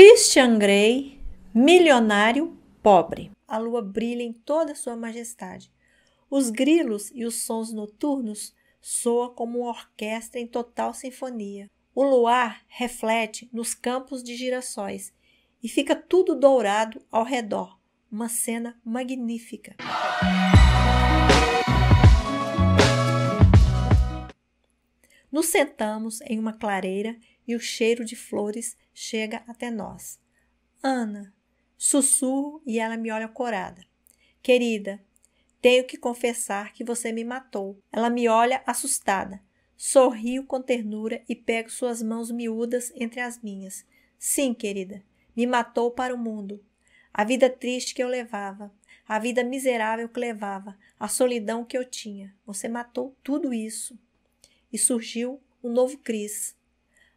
Christian Grey, milionário pobre. A lua brilha em toda sua majestade. Os grilos e os sons noturnos soam como uma orquestra em total sinfonia. O luar reflete nos campos de girassóis e fica tudo dourado ao redor. Uma cena magnífica. Nos sentamos em uma clareira e o cheiro de flores chega até nós. Ana, sussurro e ela me olha corada. Querida, tenho que confessar que você me matou. Ela me olha assustada. Sorrio com ternura e pego suas mãos miúdas entre as minhas. Sim, querida, me matou para o mundo. A vida triste que eu levava, a vida miserável que levava, a solidão que eu tinha. Você matou tudo isso. E surgiu um novo Cris.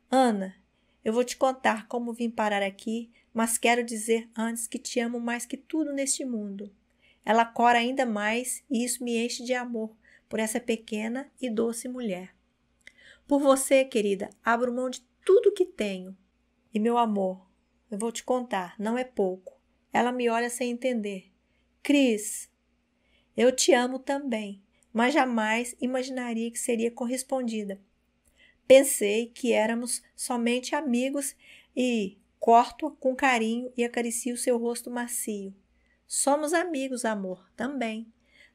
Ana, eu vou te contar como vim parar aqui, mas quero dizer antes que te amo mais que tudo neste mundo. Ela cora ainda mais e isso me enche de amor por essa pequena e doce mulher. Por você, querida, abro mão de tudo que tenho. E meu amor, eu vou te contar, não é pouco. Ela me olha sem entender. Cris, eu te amo também, mas jamais imaginaria que seria correspondida Pensei que éramos somente amigos e corto com carinho e acaricio seu rosto macio. Somos amigos, amor, também.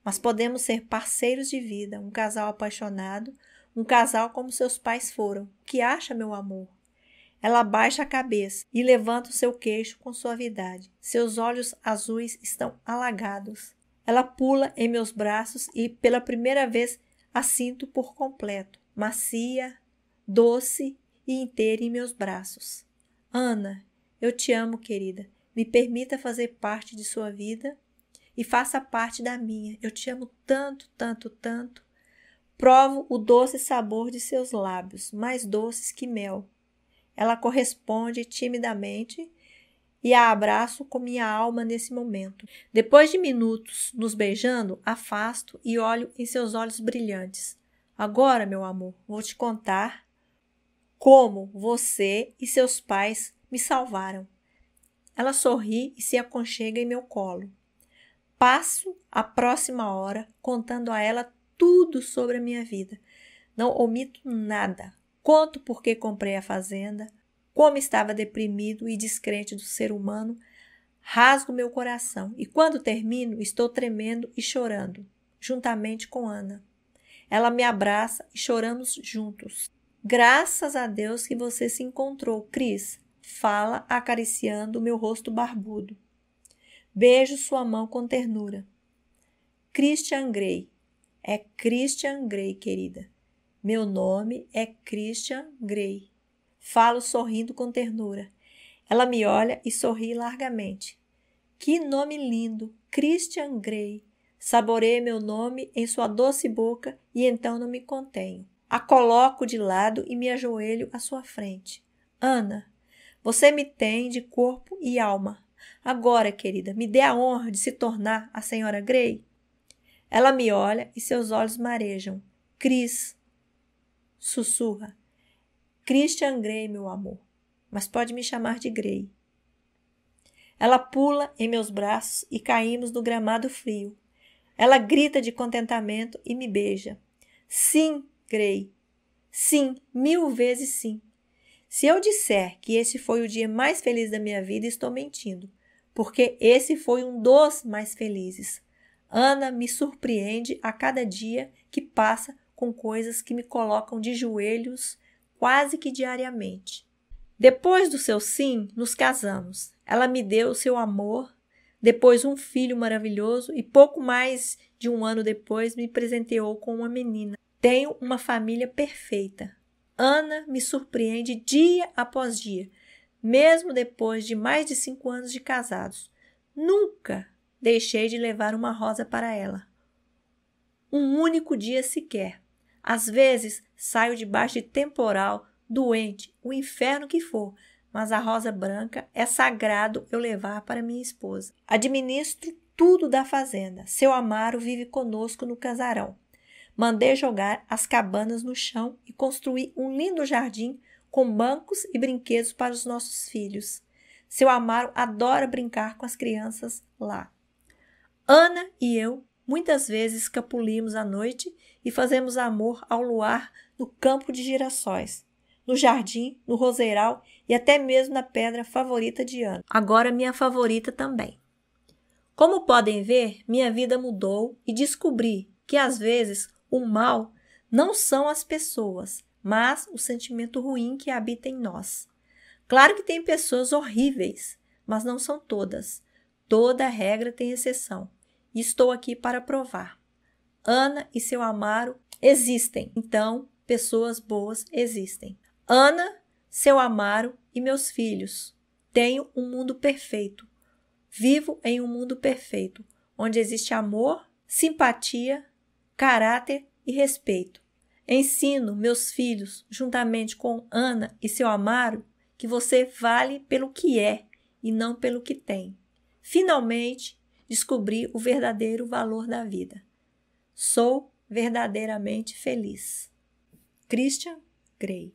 Mas podemos ser parceiros de vida, um casal apaixonado, um casal como seus pais foram. O que acha, meu amor? Ela baixa a cabeça e levanta o seu queixo com suavidade. Seus olhos azuis estão alagados. Ela pula em meus braços e, pela primeira vez, a sinto por completo. Macia, doce e inteira em meus braços. Ana, eu te amo, querida. Me permita fazer parte de sua vida e faça parte da minha. Eu te amo tanto, tanto, tanto. Provo o doce sabor de seus lábios, mais doces que mel. Ela corresponde timidamente e a abraço com minha alma nesse momento. Depois de minutos nos beijando, afasto e olho em seus olhos brilhantes. Agora, meu amor, vou te contar como você e seus pais me salvaram. Ela sorri e se aconchega em meu colo. Passo a próxima hora contando a ela tudo sobre a minha vida. Não omito nada. Conto por que comprei a fazenda, como estava deprimido e descrente do ser humano, rasgo meu coração e quando termino, estou tremendo e chorando, juntamente com Ana. Ela me abraça e choramos juntos. Graças a Deus que você se encontrou, Cris, fala acariciando meu rosto barbudo. Beijo sua mão com ternura. Christian Grey. É Christian Grey, querida. Meu nome é Christian Grey. Falo sorrindo com ternura. Ela me olha e sorri largamente. Que nome lindo, Christian Grey. Saboreei meu nome em sua doce boca e então não me contenho. A coloco de lado e me ajoelho à sua frente. Ana, você me tem de corpo e alma. Agora, querida, me dê a honra de se tornar a senhora Grey. Ela me olha e seus olhos marejam. Cris, sussurra. Christian Grey, meu amor, mas pode me chamar de Grey. Ela pula em meus braços e caímos no gramado frio. Ela grita de contentamento e me beija. Sim, crei Sim, mil vezes sim. Se eu disser que esse foi o dia mais feliz da minha vida, estou mentindo, porque esse foi um dos mais felizes. Ana me surpreende a cada dia que passa com coisas que me colocam de joelhos quase que diariamente. Depois do seu sim, nos casamos. Ela me deu seu amor, depois um filho maravilhoso e pouco mais de um ano depois me presenteou com uma menina. Tenho uma família perfeita. Ana me surpreende dia após dia, mesmo depois de mais de cinco anos de casados. Nunca deixei de levar uma rosa para ela. Um único dia sequer. Às vezes saio debaixo de temporal, doente, o inferno que for, mas a rosa branca é sagrado eu levar para minha esposa. Administro tudo da fazenda. Seu Amaro vive conosco no casarão. Mandei jogar as cabanas no chão e construí um lindo jardim com bancos e brinquedos para os nossos filhos. Seu Amaro adora brincar com as crianças lá. Ana e eu muitas vezes escapulimos à noite e fazemos amor ao luar no campo de girassóis, no jardim, no roseiral e até mesmo na pedra favorita de Ana. Agora minha favorita também. Como podem ver, minha vida mudou e descobri que às vezes o mal não são as pessoas, mas o sentimento ruim que habita em nós. Claro que tem pessoas horríveis, mas não são todas. Toda regra tem exceção. E estou aqui para provar. Ana e seu Amaro existem. Então, pessoas boas existem. Ana, seu Amaro e meus filhos. Tenho um mundo perfeito. Vivo em um mundo perfeito, onde existe amor, simpatia caráter e respeito. Ensino meus filhos, juntamente com Ana e seu Amaro, que você vale pelo que é e não pelo que tem. Finalmente, descobri o verdadeiro valor da vida. Sou verdadeiramente feliz. Christian Grey.